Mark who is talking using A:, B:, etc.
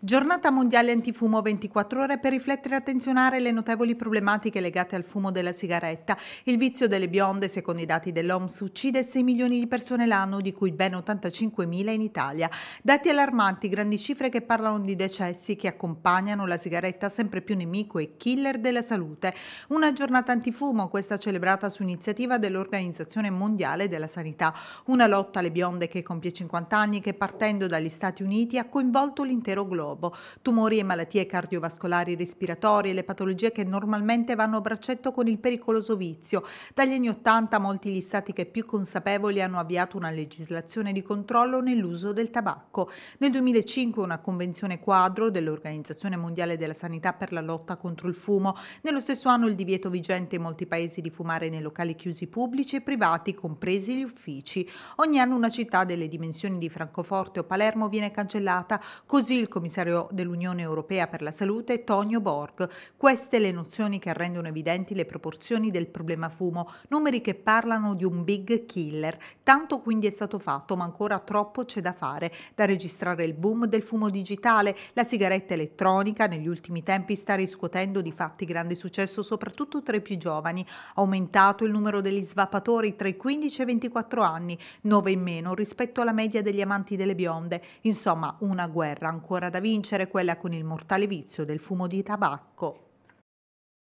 A: Giornata mondiale antifumo 24 ore per riflettere e attenzionare le notevoli problematiche legate al fumo della sigaretta. Il vizio delle bionde, secondo i dati dell'OMS, uccide 6 milioni di persone l'anno, di cui ben 85 mila in Italia. Dati allarmanti, grandi cifre che parlano di decessi che accompagnano la sigaretta sempre più nemico e killer della salute. Una giornata antifumo, questa celebrata su iniziativa dell'Organizzazione Mondiale della Sanità. Una lotta alle bionde che compie 50 anni e che partendo dagli Stati Uniti ha coinvolto l'intero globo globo. Tumori e malattie cardiovascolari respiratorie, le patologie che normalmente vanno a braccetto con il pericoloso vizio. Dagli anni Ottanta molti gli stati che più consapevoli hanno avviato una legislazione di controllo nell'uso del tabacco. Nel 2005 una convenzione quadro dell'Organizzazione Mondiale della Sanità per la lotta contro il fumo. Nello stesso anno il divieto vigente in molti paesi di fumare nei locali chiusi pubblici e privati, compresi gli uffici. Ogni anno una città delle dimensioni di Francoforte o Palermo viene cancellata, così il commissario commissario dell'Unione Europea per la Salute, Tonio Borg. Queste le nozioni che rendono evidenti le proporzioni del problema fumo, numeri che parlano di un big killer. Tanto quindi è stato fatto, ma ancora troppo c'è da fare, da registrare il boom del fumo digitale, la sigaretta elettronica negli ultimi tempi sta riscuotendo di fatti grande successo soprattutto tra i più giovani, aumentato il numero degli svapatori tra i 15 e i 24 anni, 9 in meno rispetto alla media degli amanti delle bionde, insomma una guerra ancora da vivere vincere quella con il mortale vizio del fumo di tabacco